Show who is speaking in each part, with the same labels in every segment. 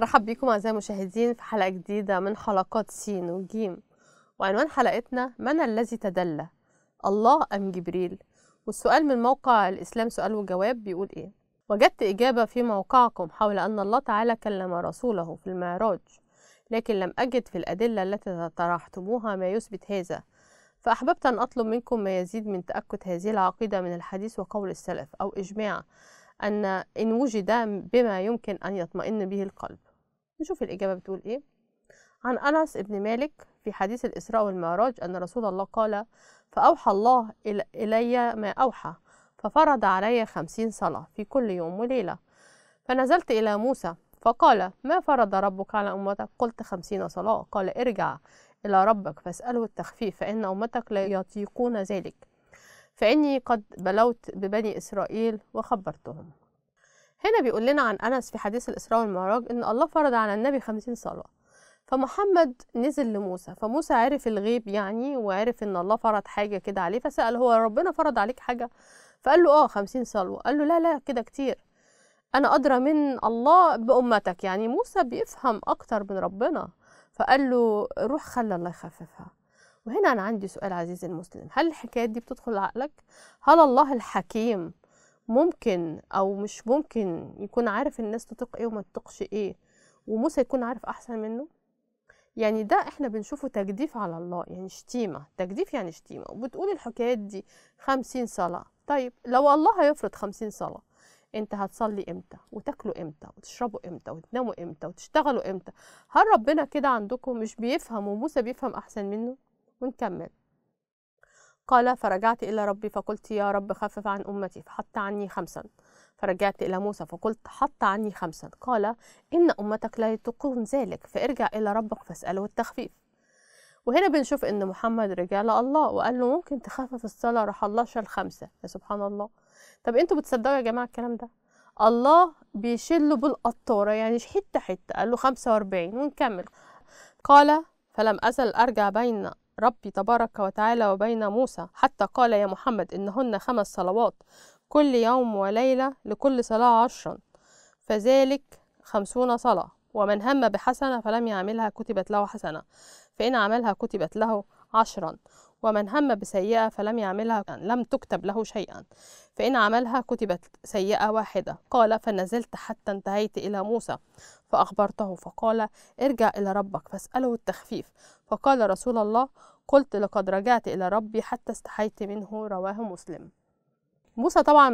Speaker 1: مرحب بيكم أعزائي المشاهدين في حلقة جديدة من حلقات سين وجيم وعنوان حلقتنا من الذي تدلى الله أم جبريل والسؤال من موقع الإسلام سؤال وجواب بيقول إيه وجدت إجابة في موقعكم حول أن الله تعالى كلم رسوله في المعراج لكن لم أجد في الأدلة التي طرحتموها ما يثبت هذا فأحببت أن أطلب منكم ما يزيد من تأكد هذه العقيدة من الحديث وقول السلف أو إجماع أن إن وجد بما يمكن أن يطمئن به القلب نشوف الإجابة بتقول إيه عن أنس بن مالك في حديث الإسراء والمعراج أن رسول الله قال فأوحى الله إلي ما أوحى ففرض علي خمسين صلاة في كل يوم وليلة فنزلت إلى موسى فقال ما فرض ربك على أمتك قلت خمسين صلاة قال ارجع إلى ربك فاسأله التخفيف فإن أمتك لا يطيقون ذلك فإني قد بلوت ببني إسرائيل وخبرتهم هنا بيقول لنا عن أنس في حديث الإسراء والمعراج إن الله فرض على النبي خمسين صلاة فمحمد نزل لموسى فموسى عرف الغيب يعني وعرف إن الله فرض حاجة كده عليه فسأل هو ربنا فرض عليك حاجة فقال له آه خمسين صلوة قال له لا لا كده كتير أنا أدرى من الله بأمتك يعني موسى بيفهم أكتر من ربنا فقال له روح خلى الله يخففها وهنا أنا عندي سؤال عزيزي المسلم هل الحكايات دي بتدخل عقلك؟ هل الله الحكيم ممكن او مش ممكن يكون عارف الناس تثق ايه وما تثقش ايه وموسى يكون عارف احسن منه يعني ده احنا بنشوفه تجديف على الله يعني شتيمة تجديف يعني شتيمة وبتقول الحكايات دي خمسين صلاة طيب لو الله هيفرض خمسين صلاة انت هتصلي امتى وتاكلوا امتى وتشربوا امتى وتناموا امتى وتشتغلوا امتى هل ربنا كده عندكم مش بيفهم وموسى بيفهم احسن منه ونكمل قال فرجعت إلى ربي فقلت يا رب خفف عن أمتي فحط عني خمسا فرجعت إلى موسى فقلت حط عني خمسا قال إن أمتك لا تقوم ذلك فارجع إلى ربك فاسأله التخفيف وهنا بنشوف إن محمد رجع لله وقال له ممكن تخفف الصلاة راح الله شال خمسة يا سبحان الله طب أنتوا بتصدقوا يا جماعة الكلام ده الله بيشله بالقطارة يعني حتة حتة قال له خمسة وأربعين ونكمل قال فلم أزل أرجع بين ربي تبارك وتعالى وبين موسى حتى قال يا محمد إنهن خمس صلوات كل يوم وليلة لكل صلاة عشرا فذلك خمسون صلاة ومن هم بحسنة فلم يعملها كتبت له حسنة فإن عملها كتبت له عشرا ومن هم بسيئة فلم يعملها لم تكتب له شيئا فإن عملها كتبت سيئة واحدة قال فنزلت حتى انتهيت إلى موسى فأخبرته فقال ارجع إلى ربك فاسأله التخفيف فقال رسول الله قلت لقد رجعت إلى ربي حتى استحيت منه رواه مسلم موسى طبعا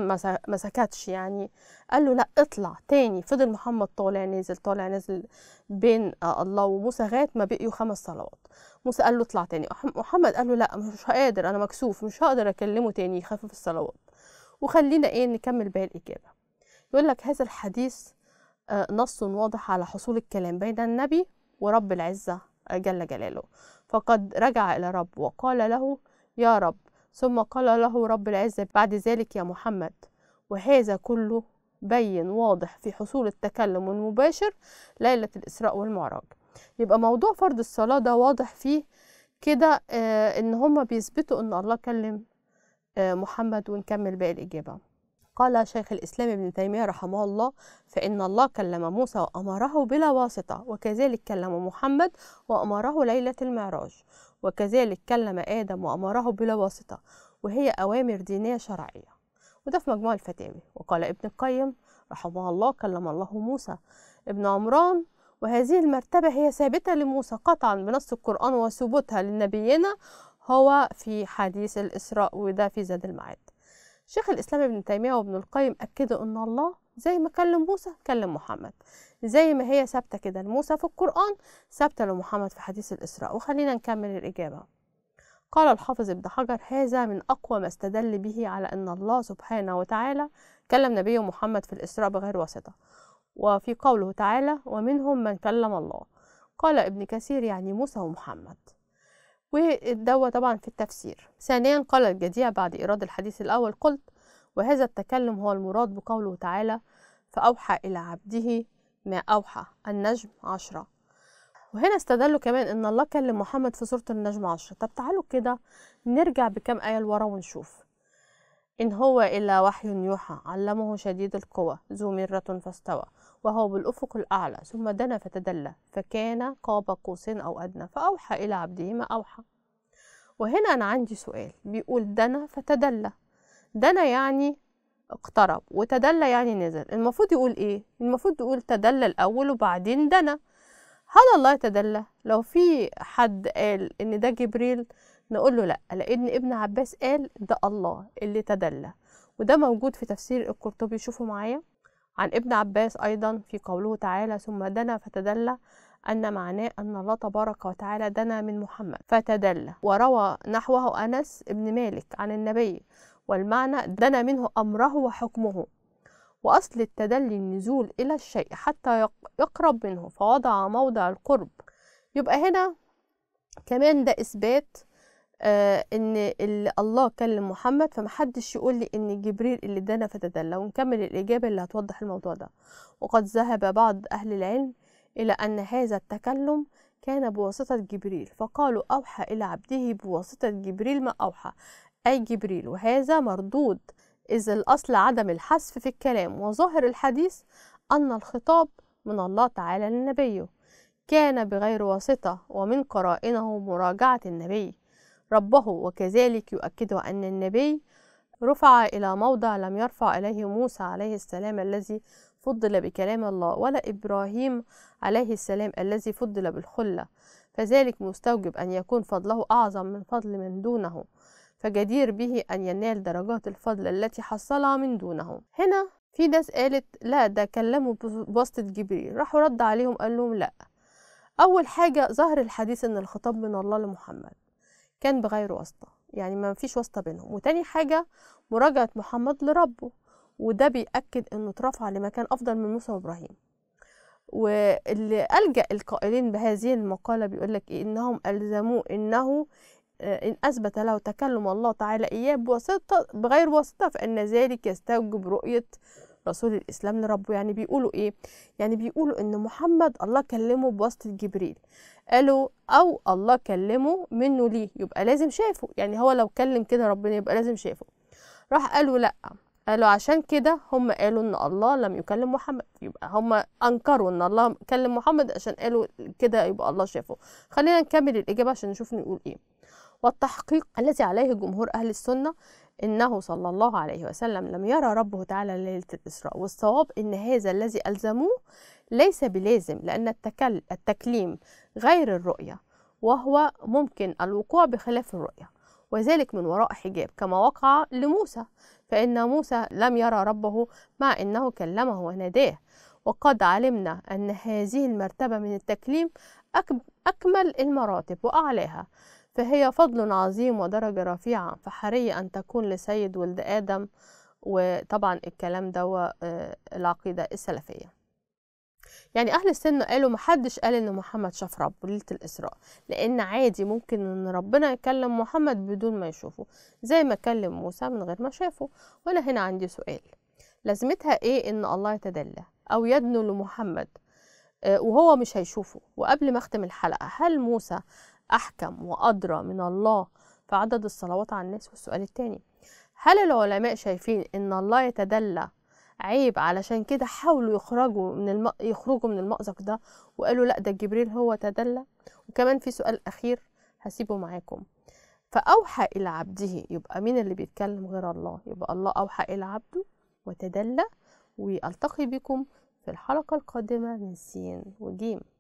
Speaker 1: ما سكتش يعني قال له لا اطلع تاني فضل محمد طالع نازل طالع نازل بين آه، الله وموسى غات ما بقيوا خمس صلوات موسى قال له اطلع تاني محمد قال له لا مش قادر انا مكسوف مش هقدر اكلمه تاني يخفف الصلوات وخلينا ايه نكمل باقي الاجابه يقول لك هذا الحديث آه، نص واضح على حصول الكلام بين النبي ورب العزه جل جلاله فقد رجع الى رب وقال له يا رب ثم قال له رب العزة بعد ذلك يا محمد وهذا كله بين واضح في حصول التكلم المباشر ليلة الإسراء والمعراج يبقى موضوع فرض الصلاة ده واضح فيه كده آه إن هما بيثبتوا إن الله كلم آه محمد ونكمل باقي الإجابة قال شيخ الإسلام ابن تيمية رحمه الله فإن الله كلم موسى وأمره بلا واسطة وكذلك كلم محمد وأمره ليلة المعراج وكذلك كلم آدم وأمره بلا واسطة وهي أوامر دينية شرعية وده في مجموع الفتاوي وقال ابن القيم رحمه الله كلم الله موسى ابن عمران وهذه المرتبة هي ثابتة لموسى قطعا بنص القرآن وثبوتها لنبينا هو في حديث الإسراء وده في زاد المعاد شيخ الإسلام ابن تيمية وابن القيم أكدوا أن الله زي ما كلم موسى كلم محمد زي ما هي ثابته كده لموسى في القران ثابته لمحمد في حديث الاسراء وخلينا نكمل الاجابه قال الحافظ ابن حجر هذا من اقوى ما استدل به على ان الله سبحانه وتعالى كلم نبيه محمد في الاسراء بغير واسطه وفي قوله تعالى ومنهم من كلم الله قال ابن كثير يعني موسى ومحمد وده طبعا في التفسير ثانيا قال الجديع بعد إيراد الحديث الأول قلت وهذا التكلم هو المراد بقوله تعالى فأوحى إلى عبده ما أوحى النجم عشرة وهنا استدلوا كمان ان الله كلم محمد في سورة النجم عشرة طب تعالوا كده نرجع بكام آية لورا ونشوف إن هو إلا وحي يوحى علمه شديد القوى ذو مرة فاستوى وهو بالأفق الأعلى ثم دنا فتدلى فكان قاب قوسين أو أدنى فأوحى إلى عبده ما أوحى وهنا أنا عندي سؤال بيقول دنا فتدلى دنا يعني اقترب وتدلى يعني نزل المفروض يقول ايه المفروض يقول تدلى الاول وبعدين دنا هل الله تدلى لو في حد قال ان ده جبريل نقول له لا لان ابن عباس قال ده الله اللي تدلى وده موجود في تفسير القرطبي شوفوا معايا عن ابن عباس ايضا في قوله تعالى ثم دنا فتدلى أن معناه أن الله تبارك وتعالى دنا من محمد فتدلى وروى نحوه أنس بن مالك عن النبي والمعنى دنا منه أمره وحكمه وأصل التدلي النزول إلى الشيء حتى يقرب منه فوضع موضع القرب يبقى هنا كمان ده إثبات آه إن الله كلم محمد فمحدش يقول لي إن جبريل اللي دنا فتدلى ونكمل الإجابة اللي هتوضح الموضوع ده وقد ذهب بعض أهل العلم إلى أن هذا التكلم كان بواسطة جبريل فقالوا أوحى إلى عبده بواسطة جبريل ما أوحى أي جبريل وهذا مردود إذ الأصل عدم الحذف في الكلام وظاهر الحديث أن الخطاب من الله تعالى للنبي كان بغير واسطة ومن قرائنه مراجعة النبي ربه وكذلك يؤكد أن النبي رفع إلى موضع لم يرفع إليه موسى عليه السلام الذي فضل بكلام الله ولا إبراهيم عليه السلام الذي فضل بالخلة فذلك مستوجب أن يكون فضله أعظم من فضل من دونه فجدير به أن ينال درجات الفضل التي حصلها من دونه هنا في ناس قالت لا ده كلموا بواسطة جبريل راحوا رد عليهم قال لهم لا أول حاجة ظهر الحديث أن الخطاب من الله لمحمد كان بغير واسطة يعني ما فيش واسطة بينهم وتاني حاجة مراجعة محمد لربه وده بيأكد أنه اترفع لمكان أفضل من موسى وإبراهيم واللي ألجأ القائلين بهذه المقالة بيقولك إيه إنهم ألزموا إنه إن أثبت له تكلم الله تعالى إياه بواسطة بغير واسطة فإن ذلك يستوجب رؤية رسول الإسلام لربه يعني بيقولوا إيه؟ يعني بيقولوا إن محمد الله كلمه بواسطة جبريل قالوا أو الله كلمه منه ليه يبقى لازم شافه يعني هو لو كلم كده ربنا يبقى لازم شافه راح قالوا لأ قالوا عشان كده هم قالوا ان الله لم يكلم محمد يبقى هم انكروا ان الله كلم محمد عشان قالوا كده يبقى الله شافه خلينا نكمل الاجابه عشان نشوف نقول ايه والتحقيق الذي عليه جمهور أهل السنة إنه صلى الله عليه وسلم لم يرى ربه تعالى ليلة الإسراء والصواب إن هذا الذي ألزموه ليس بلازم لأن التكل التكليم غير الرؤية وهو ممكن الوقوع بخلاف الرؤية وذلك من وراء حجاب كما وقع لموسى فإن موسى لم يرى ربه مع أنه كلمه وناداه وقد علمنا أن هذه المرتبة من التكليم أكمل المراتب وأعلاها فهي فضل عظيم ودرجة رفيعة فحري أن تكون لسيد ولد آدم وطبعا الكلام ده آه، العقيدة السلفية يعني أهل السنة قالوا محدش قال إن محمد شاف رب ليلة الإسراء لأن عادي ممكن إن ربنا يكلم محمد بدون ما يشوفه زي ما كلم موسى من غير ما شافه وأنا هنا عندي سؤال لازمتها إيه إن الله يتدلى أو يدنو لمحمد آه، وهو مش هيشوفه وقبل ما أختم الحلقة هل موسى أحكم وأدرى من الله في عدد الصلوات على الناس والسؤال التاني هل العلماء شايفين إن الله يتدلى عيب علشان كده حاولوا يخرجوا من الم... يخرجوا من المأزق ده وقالوا لا ده جبريل هو تدلى وكمان في سؤال أخير هسيبه معاكم فأوحى إلى عبده يبقى مين اللي بيتكلم غير الله يبقى الله أوحى إلى عبده وتدلى وألتقي بكم في الحلقة القادمة من سين وجيم